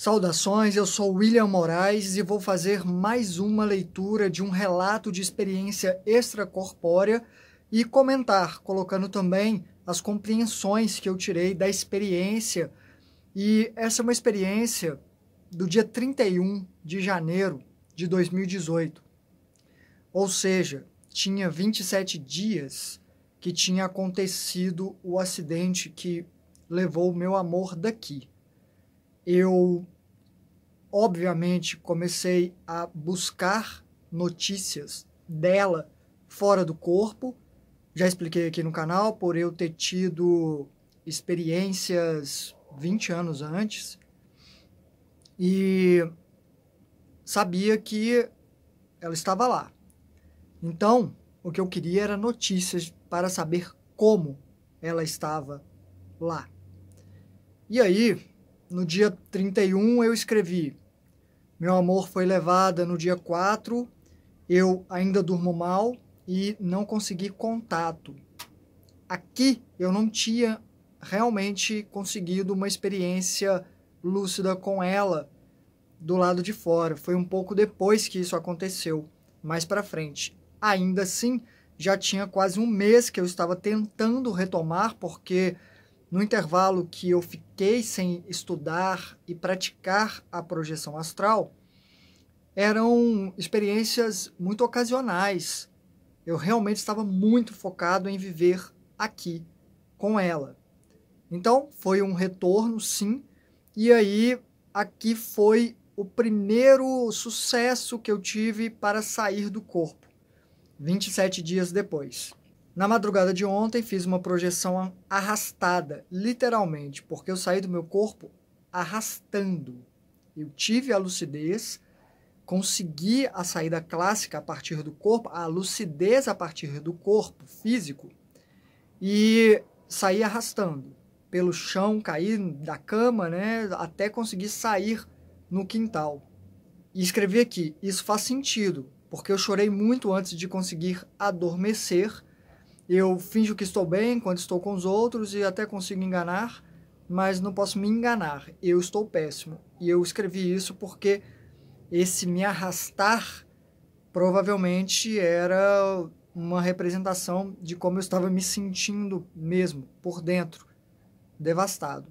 Saudações, eu sou William Moraes e vou fazer mais uma leitura de um relato de experiência extracorpórea e comentar, colocando também as compreensões que eu tirei da experiência. E essa é uma experiência do dia 31 de janeiro de 2018. Ou seja, tinha 27 dias que tinha acontecido o acidente que levou o meu amor daqui eu, obviamente, comecei a buscar notícias dela fora do corpo. Já expliquei aqui no canal, por eu ter tido experiências 20 anos antes. E sabia que ela estava lá. Então, o que eu queria era notícias para saber como ela estava lá. E aí, no dia 31 eu escrevi: Meu amor foi levada no dia 4, eu ainda durmo mal e não consegui contato. Aqui eu não tinha realmente conseguido uma experiência lúcida com ela do lado de fora. Foi um pouco depois que isso aconteceu, mais para frente. Ainda assim, já tinha quase um mês que eu estava tentando retomar porque no intervalo que eu fiquei sem estudar e praticar a projeção astral, eram experiências muito ocasionais. Eu realmente estava muito focado em viver aqui com ela. Então, foi um retorno, sim. E aí, aqui foi o primeiro sucesso que eu tive para sair do corpo, 27 dias depois. Na madrugada de ontem fiz uma projeção arrastada, literalmente, porque eu saí do meu corpo arrastando. Eu tive a lucidez, consegui a saída clássica a partir do corpo, a lucidez a partir do corpo físico, e saí arrastando pelo chão, caí da cama, né, até conseguir sair no quintal. E escrevi aqui: isso faz sentido, porque eu chorei muito antes de conseguir adormecer eu finjo que estou bem quando estou com os outros e até consigo enganar, mas não posso me enganar. Eu estou péssimo. E eu escrevi isso porque esse me arrastar provavelmente era uma representação de como eu estava me sentindo mesmo, por dentro, devastado.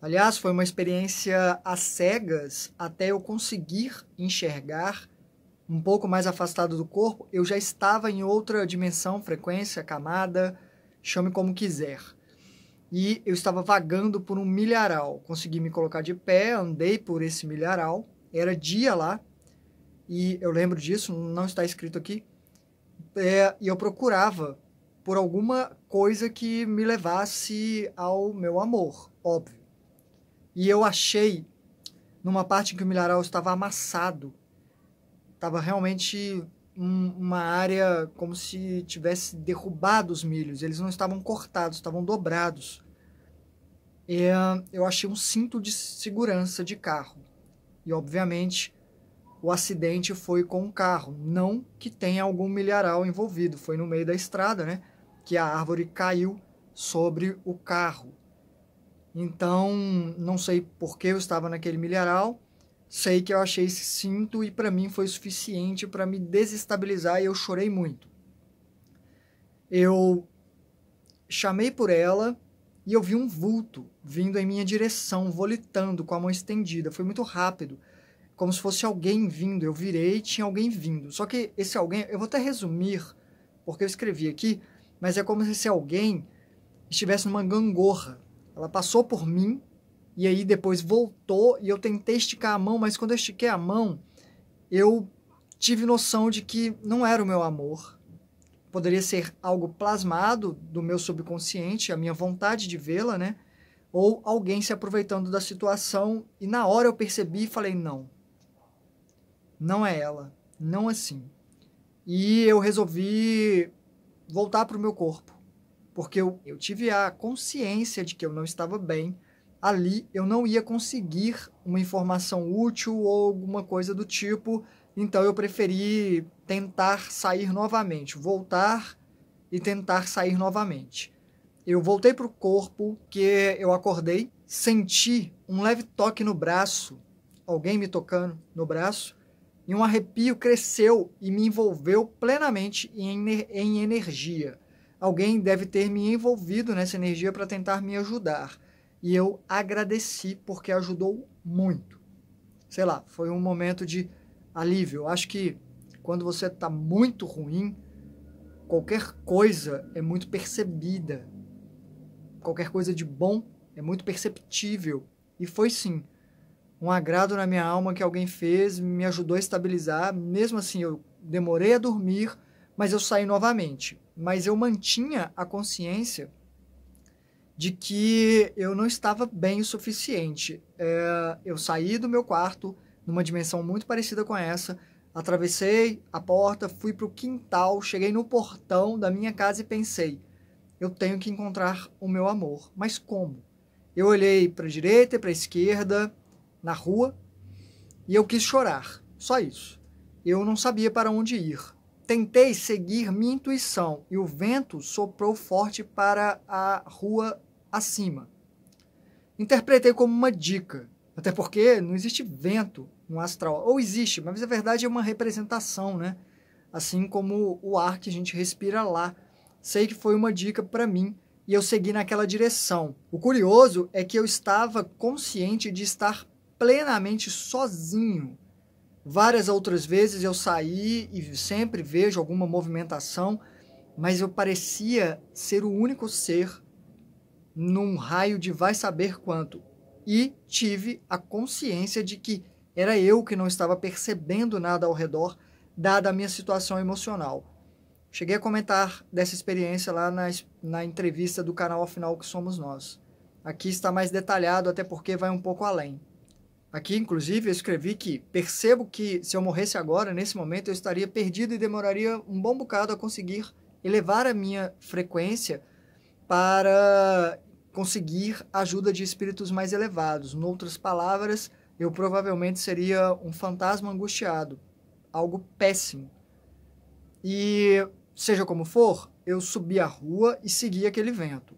Aliás, foi uma experiência a cegas até eu conseguir enxergar um pouco mais afastado do corpo, eu já estava em outra dimensão, frequência, camada, chame como quiser. E eu estava vagando por um milharal. Consegui me colocar de pé, andei por esse milharal. Era dia lá. E eu lembro disso, não está escrito aqui. É, e eu procurava por alguma coisa que me levasse ao meu amor, óbvio. E eu achei numa parte em que o milharal estava amassado Tava realmente uma área como se tivesse derrubado os milhos. Eles não estavam cortados, estavam dobrados. E, eh, eu achei um cinto de segurança de carro. E, obviamente, o acidente foi com o um carro. Não que tenha algum milharal envolvido. Foi no meio da estrada, né? Que a árvore caiu sobre o carro. Então, não sei por que eu estava naquele milharal. Sei que eu achei esse cinto e para mim foi suficiente para me desestabilizar e eu chorei muito. Eu chamei por ela e eu vi um vulto vindo em minha direção, volitando com a mão estendida. Foi muito rápido, como se fosse alguém vindo. Eu virei e tinha alguém vindo. Só que esse alguém, eu vou até resumir, porque eu escrevi aqui, mas é como se esse alguém estivesse numa gangorra. Ela passou por mim e aí depois voltou e eu tentei esticar a mão, mas quando eu estiquei a mão, eu tive noção de que não era o meu amor. Poderia ser algo plasmado do meu subconsciente, a minha vontade de vê-la, né? Ou alguém se aproveitando da situação e na hora eu percebi e falei: não, não é ela, não assim. E eu resolvi voltar para o meu corpo, porque eu, eu tive a consciência de que eu não estava bem, ali eu não ia conseguir uma informação útil ou alguma coisa do tipo, então eu preferi tentar sair novamente, voltar e tentar sair novamente. Eu voltei para o corpo, que eu acordei, senti um leve toque no braço, alguém me tocando no braço, e um arrepio cresceu e me envolveu plenamente em, em energia. Alguém deve ter me envolvido nessa energia para tentar me ajudar e eu agradeci porque ajudou muito. Sei lá, foi um momento de alívio. Eu acho que quando você está muito ruim, qualquer coisa é muito percebida. Qualquer coisa de bom é muito perceptível. E foi sim um agrado na minha alma que alguém fez, me ajudou a estabilizar. Mesmo assim, eu demorei a dormir, mas eu saí novamente. Mas eu mantinha a consciência de que eu não estava bem o suficiente. É, eu saí do meu quarto, numa dimensão muito parecida com essa, atravessei a porta, fui para o quintal, cheguei no portão da minha casa e pensei: eu tenho que encontrar o meu amor. Mas como? Eu olhei para a direita e para a esquerda, na rua, e eu quis chorar. Só isso. Eu não sabia para onde ir. Tentei seguir minha intuição e o vento soprou forte para a rua acima. Interpretei como uma dica, até porque não existe vento no astral. Ou existe, mas a verdade é uma representação, né? Assim como o ar que a gente respira lá. Sei que foi uma dica para mim e eu segui naquela direção. O curioso é que eu estava consciente de estar plenamente sozinho Várias outras vezes eu saí e sempre vejo alguma movimentação, mas eu parecia ser o único ser num raio de vai saber quanto. E tive a consciência de que era eu que não estava percebendo nada ao redor, dada a minha situação emocional. Cheguei a comentar dessa experiência lá na, na entrevista do canal Afinal Que Somos Nós. Aqui está mais detalhado, até porque vai um pouco além. Aqui, inclusive, eu escrevi que percebo que se eu morresse agora, nesse momento, eu estaria perdido e demoraria um bom bocado a conseguir elevar a minha frequência para conseguir ajuda de espíritos mais elevados. Em outras palavras, eu provavelmente seria um fantasma angustiado, algo péssimo. E, seja como for, eu subi a rua e segui aquele vento.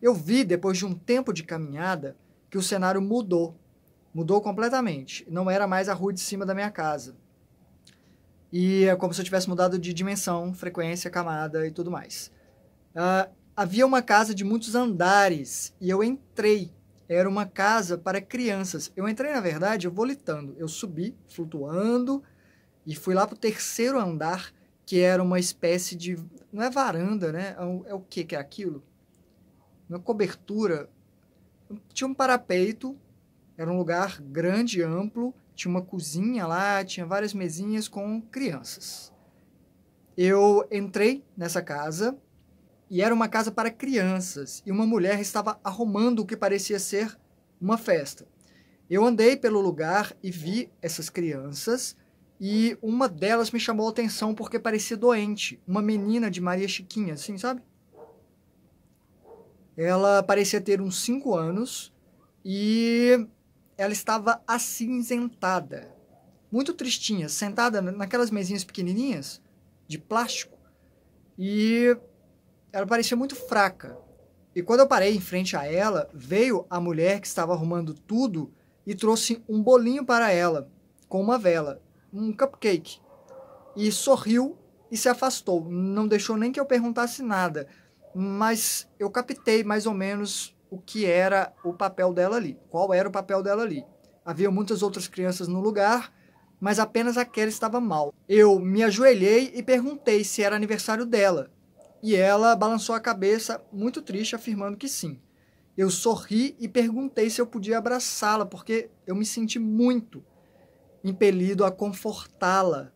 Eu vi, depois de um tempo de caminhada, que o cenário mudou Mudou completamente. Não era mais a rua de cima da minha casa. E é como se eu tivesse mudado de dimensão, frequência, camada e tudo mais. Uh, havia uma casa de muitos andares e eu entrei. Era uma casa para crianças. Eu entrei, na verdade, volitando. Eu subi, flutuando, e fui lá para o terceiro andar, que era uma espécie de. Não é varanda, né? É, é o que que é aquilo? Uma cobertura. Tinha um parapeito era um lugar grande, amplo, tinha uma cozinha lá, tinha várias mesinhas com crianças. Eu entrei nessa casa e era uma casa para crianças e uma mulher estava arrumando o que parecia ser uma festa. Eu andei pelo lugar e vi essas crianças e uma delas me chamou a atenção porque parecia doente, uma menina de Maria Chiquinha, assim, sabe? Ela parecia ter uns 5 anos e ela estava acinzentada, muito tristinha, sentada naquelas mesinhas pequenininhas de plástico e ela parecia muito fraca. E quando eu parei em frente a ela, veio a mulher que estava arrumando tudo e trouxe um bolinho para ela, com uma vela, um cupcake. E sorriu e se afastou, não deixou nem que eu perguntasse nada, mas eu captei mais ou menos o que era o papel dela ali, qual era o papel dela ali. Havia muitas outras crianças no lugar, mas apenas aquela estava mal. Eu me ajoelhei e perguntei se era aniversário dela, e ela balançou a cabeça, muito triste, afirmando que sim. Eu sorri e perguntei se eu podia abraçá-la, porque eu me senti muito impelido a confortá-la.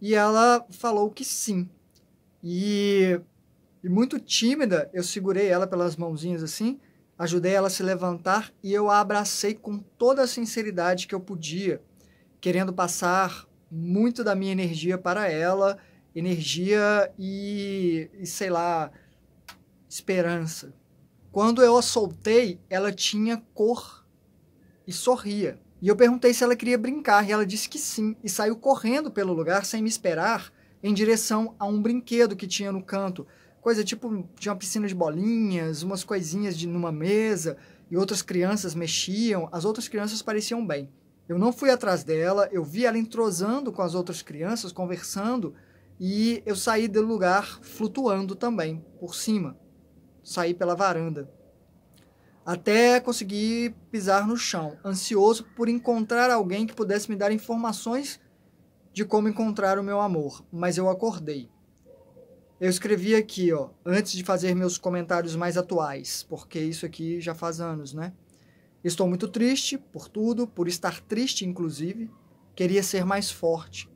E ela falou que sim. E e muito tímida, eu segurei ela pelas mãozinhas assim, ajudei ela a se levantar e eu a abracei com toda a sinceridade que eu podia, querendo passar muito da minha energia para ela, energia e, e sei lá, esperança. Quando eu a soltei, ela tinha cor e sorria. E eu perguntei se ela queria brincar e ela disse que sim e saiu correndo pelo lugar sem me esperar em direção a um brinquedo que tinha no canto, coisa tipo de uma piscina de bolinhas, umas coisinhas de numa mesa, e outras crianças mexiam, as outras crianças pareciam bem. Eu não fui atrás dela, eu vi ela entrosando com as outras crianças, conversando, e eu saí do lugar flutuando também, por cima. Saí pela varanda. Até conseguir pisar no chão, ansioso por encontrar alguém que pudesse me dar informações de como encontrar o meu amor, mas eu acordei. Eu escrevi aqui, ó, antes de fazer meus comentários mais atuais, porque isso aqui já faz anos, né? Estou muito triste por tudo, por estar triste, inclusive. Queria ser mais forte.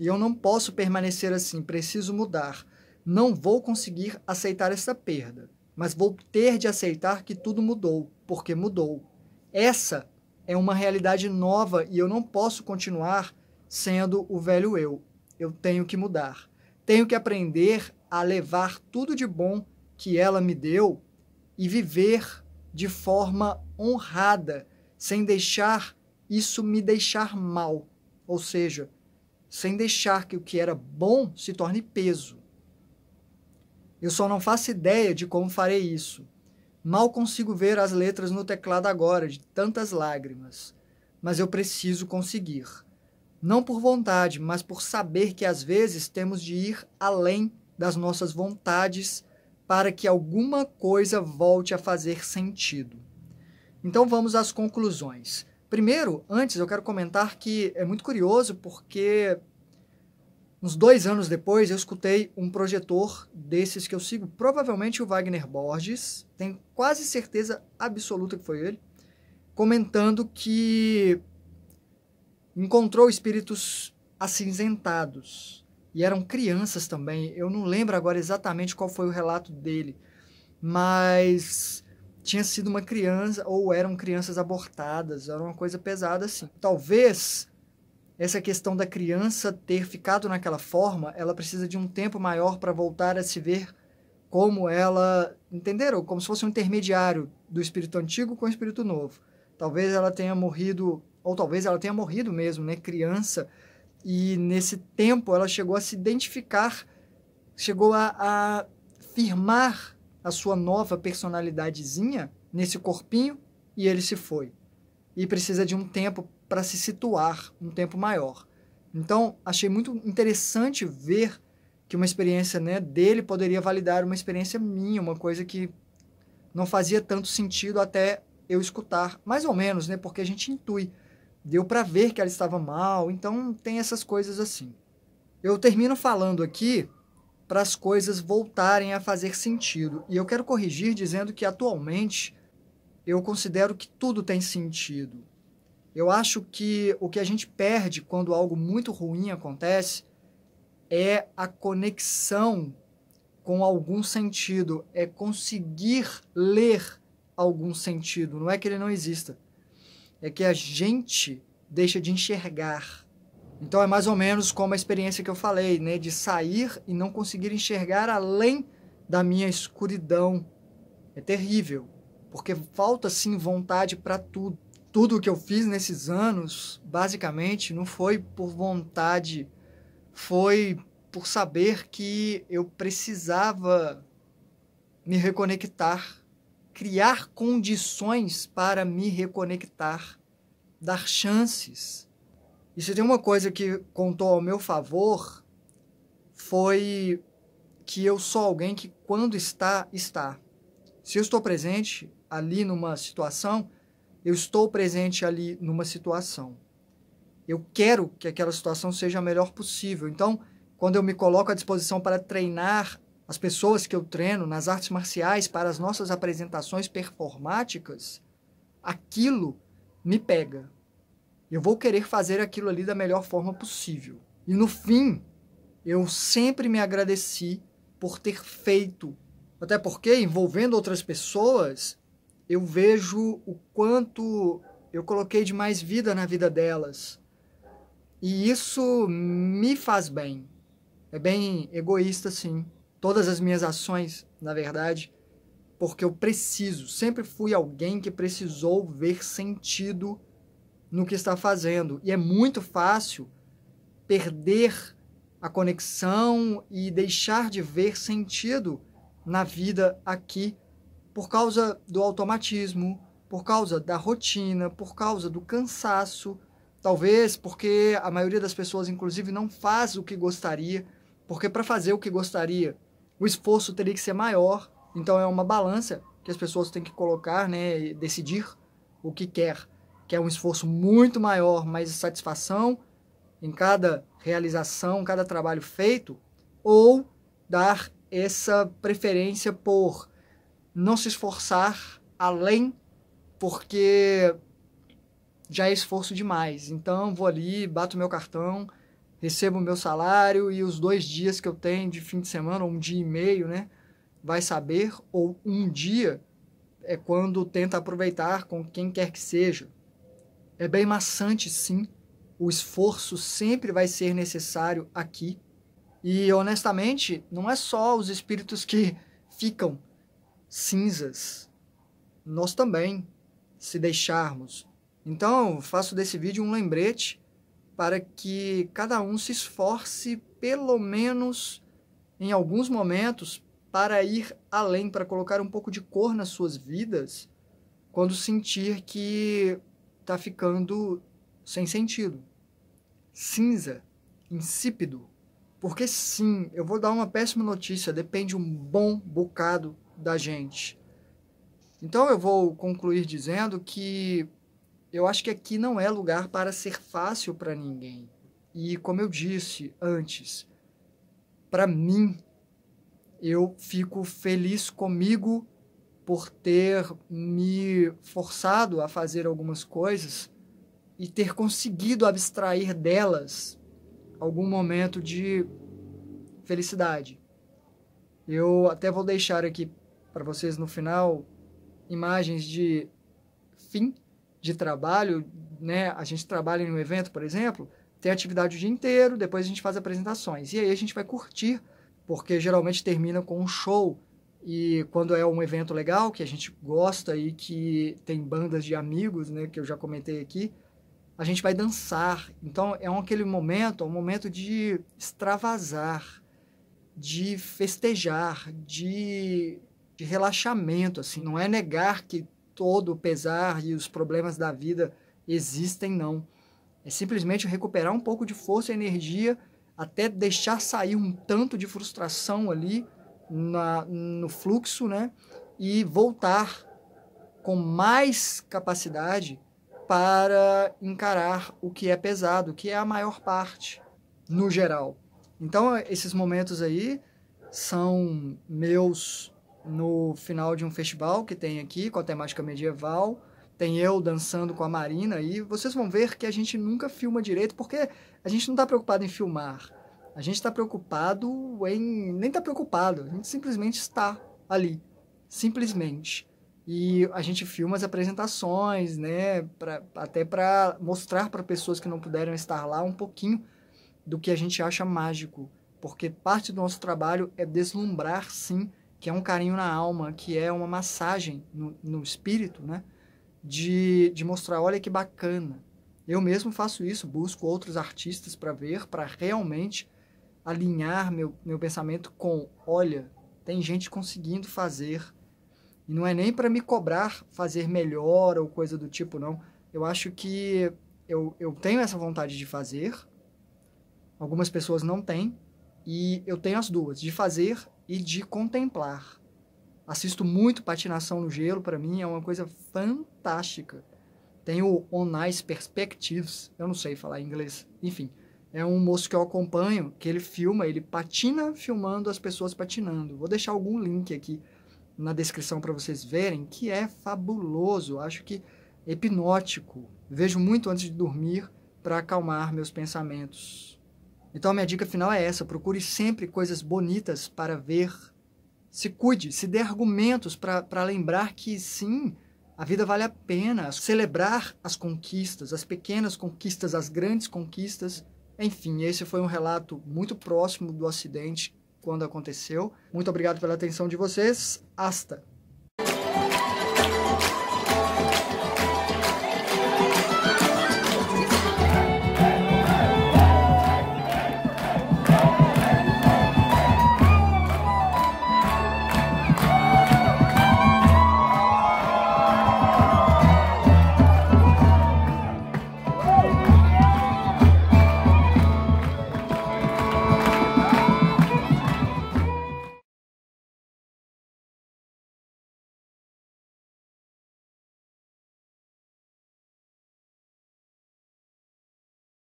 E eu não posso permanecer assim, preciso mudar. Não vou conseguir aceitar essa perda, mas vou ter de aceitar que tudo mudou, porque mudou. Essa é uma realidade nova e eu não posso continuar sendo o velho eu. Eu tenho que mudar. Tenho que aprender a levar tudo de bom que ela me deu e viver de forma honrada, sem deixar isso me deixar mal, ou seja, sem deixar que o que era bom se torne peso. Eu só não faço ideia de como farei isso. Mal consigo ver as letras no teclado agora, de tantas lágrimas. Mas eu preciso conseguir. Não por vontade, mas por saber que às vezes temos de ir além das nossas vontades para que alguma coisa volte a fazer sentido. Então vamos às conclusões. Primeiro, antes eu quero comentar que é muito curioso porque uns dois anos depois eu escutei um projetor desses que eu sigo, provavelmente o Wagner Borges, tenho quase certeza absoluta que foi ele, comentando que encontrou espíritos acinzentados e eram crianças também. Eu não lembro agora exatamente qual foi o relato dele, mas tinha sido uma criança ou eram crianças abortadas, era uma coisa pesada assim. Talvez essa questão da criança ter ficado naquela forma, ela precisa de um tempo maior para voltar a se ver como ela, entenderam? Como se fosse um intermediário do espírito antigo com o espírito novo. Talvez ela tenha morrido, ou talvez ela tenha morrido mesmo, né, criança, e nesse tempo ela chegou a se identificar, chegou a, a firmar a sua nova personalidadezinha nesse corpinho e ele se foi. E precisa de um tempo para se situar, um tempo maior. Então, achei muito interessante ver que uma experiência né, dele poderia validar uma experiência minha, uma coisa que não fazia tanto sentido até eu escutar, mais ou menos, né, porque a gente intui deu para ver que ela estava mal, então tem essas coisas assim. Eu termino falando aqui para as coisas voltarem a fazer sentido, e eu quero corrigir dizendo que atualmente eu considero que tudo tem sentido. Eu acho que o que a gente perde quando algo muito ruim acontece é a conexão com algum sentido, é conseguir ler algum sentido, não é que ele não exista é que a gente deixa de enxergar. Então é mais ou menos como a experiência que eu falei, né, de sair e não conseguir enxergar além da minha escuridão. É terrível, porque falta sim vontade para tudo. Tudo o que eu fiz nesses anos, basicamente, não foi por vontade, foi por saber que eu precisava me reconectar criar condições para me reconectar, dar chances. E se tem uma coisa que contou ao meu favor, foi que eu sou alguém que quando está, está. Se eu estou presente ali numa situação, eu estou presente ali numa situação. Eu quero que aquela situação seja a melhor possível. Então, quando eu me coloco à disposição para treinar as pessoas que eu treino nas artes marciais para as nossas apresentações performáticas, aquilo me pega. Eu vou querer fazer aquilo ali da melhor forma possível. E no fim, eu sempre me agradeci por ter feito. Até porque, envolvendo outras pessoas, eu vejo o quanto eu coloquei de mais vida na vida delas. E isso me faz bem. É bem egoísta, sim todas as minhas ações, na verdade, porque eu preciso. Sempre fui alguém que precisou ver sentido no que está fazendo. E é muito fácil perder a conexão e deixar de ver sentido na vida aqui por causa do automatismo, por causa da rotina, por causa do cansaço, talvez porque a maioria das pessoas, inclusive, não faz o que gostaria, porque para fazer o que gostaria o esforço teria que ser maior. Então é uma balança que as pessoas têm que colocar, né, e decidir o que quer, quer é um esforço muito maior, mais satisfação em cada realização, cada trabalho feito, ou dar essa preferência por não se esforçar além, porque já é esforço demais. Então vou ali, bato meu cartão, recebo o meu salário e os dois dias que eu tenho de fim de semana, ou um dia e meio, né? Vai saber, ou um dia é quando tenta aproveitar com quem quer que seja. É bem maçante, sim. O esforço sempre vai ser necessário aqui. E honestamente, não é só os espíritos que ficam cinzas. Nós também, se deixarmos. Então, faço desse vídeo um lembrete para que cada um se esforce, pelo menos em alguns momentos, para ir além, para colocar um pouco de cor nas suas vidas quando sentir que está ficando sem sentido, cinza, insípido. Porque sim, eu vou dar uma péssima notícia, depende um bom bocado da gente. Então eu vou concluir dizendo que eu acho que aqui não é lugar para ser fácil para ninguém. E como eu disse antes, para mim, eu fico feliz comigo por ter me forçado a fazer algumas coisas e ter conseguido abstrair delas algum momento de felicidade. Eu até vou deixar aqui para vocês no final imagens de fim de trabalho, né? A gente trabalha em um evento, por exemplo, tem atividade o dia inteiro, depois a gente faz apresentações. E aí a gente vai curtir, porque geralmente termina com um show. E quando é um evento legal, que a gente gosta e que tem bandas de amigos, né, que eu já comentei aqui, a gente vai dançar. Então é aquele momento, é um momento de extravasar, de festejar, de, de relaxamento, assim. Não é negar que todo o pesar e os problemas da vida existem, não. É simplesmente recuperar um pouco de força e energia, até deixar sair um tanto de frustração ali na, no fluxo, né? E voltar com mais capacidade para encarar o que é pesado, que é a maior parte, no geral. Então, esses momentos aí são meus no final de um festival que tem aqui, com a temática medieval. Tem eu dançando com a Marina e vocês vão ver que a gente nunca filma direito, porque a gente não está preocupado em filmar. A gente está preocupado em. Nem está preocupado, a gente simplesmente está ali. Simplesmente. E a gente filma as apresentações, né? Pra, até para mostrar para pessoas que não puderam estar lá um pouquinho do que a gente acha mágico. Porque parte do nosso trabalho é deslumbrar, sim, que é um carinho na alma, que é uma massagem no, no espírito, né? De, de mostrar, olha que bacana. Eu mesmo faço isso, busco outros artistas para ver, para realmente alinhar meu, meu pensamento com, olha, tem gente conseguindo fazer. E não é nem para me cobrar fazer melhor ou coisa do tipo, não. Eu acho que eu, eu tenho essa vontade de fazer, algumas pessoas não têm, e eu tenho as duas, de fazer e de contemplar. Assisto muito patinação no gelo, para mim é uma coisa fantástica. Tem o On Ice Perspectives, eu não sei falar inglês, enfim. É um moço que eu acompanho, que ele filma, ele patina filmando as pessoas patinando. Vou deixar algum link aqui na descrição para vocês verem, que é fabuloso, acho que hipnótico. Vejo muito antes de dormir para acalmar meus pensamentos. Então a minha dica final é essa: procure sempre coisas bonitas para ver. Se cuide, se dê argumentos para lembrar que sim, a vida vale a pena. Celebrar as conquistas, as pequenas conquistas, as grandes conquistas. Enfim, esse foi um relato muito próximo do acidente quando aconteceu. Muito obrigado pela atenção de vocês. Hasta!